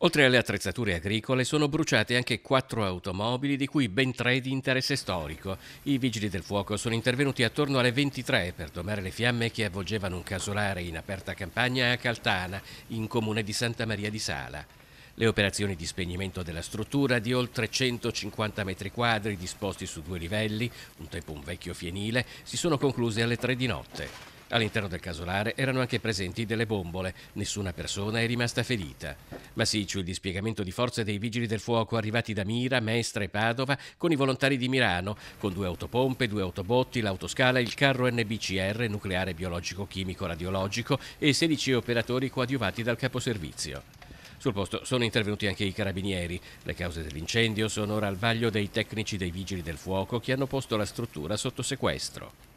Oltre alle attrezzature agricole sono bruciate anche quattro automobili di cui ben tre di interesse storico. I vigili del fuoco sono intervenuti attorno alle 23 per domare le fiamme che avvolgevano un casolare in aperta campagna a Caltana, in comune di Santa Maria di Sala. Le operazioni di spegnimento della struttura di oltre 150 metri quadri disposti su due livelli, un tempo un vecchio fienile, si sono concluse alle 3 di notte. All'interno del casolare erano anche presenti delle bombole, nessuna persona è rimasta ferita. Massiccio il dispiegamento di forze dei vigili del fuoco arrivati da Mira, Mestre e Padova con i volontari di Milano, con due autopompe, due autobotti, l'autoscala, il carro NBCR, nucleare biologico-chimico radiologico e 16 operatori coadiuvati dal caposervizio. Sul posto sono intervenuti anche i carabinieri. Le cause dell'incendio sono ora al vaglio dei tecnici dei vigili del fuoco che hanno posto la struttura sotto sequestro.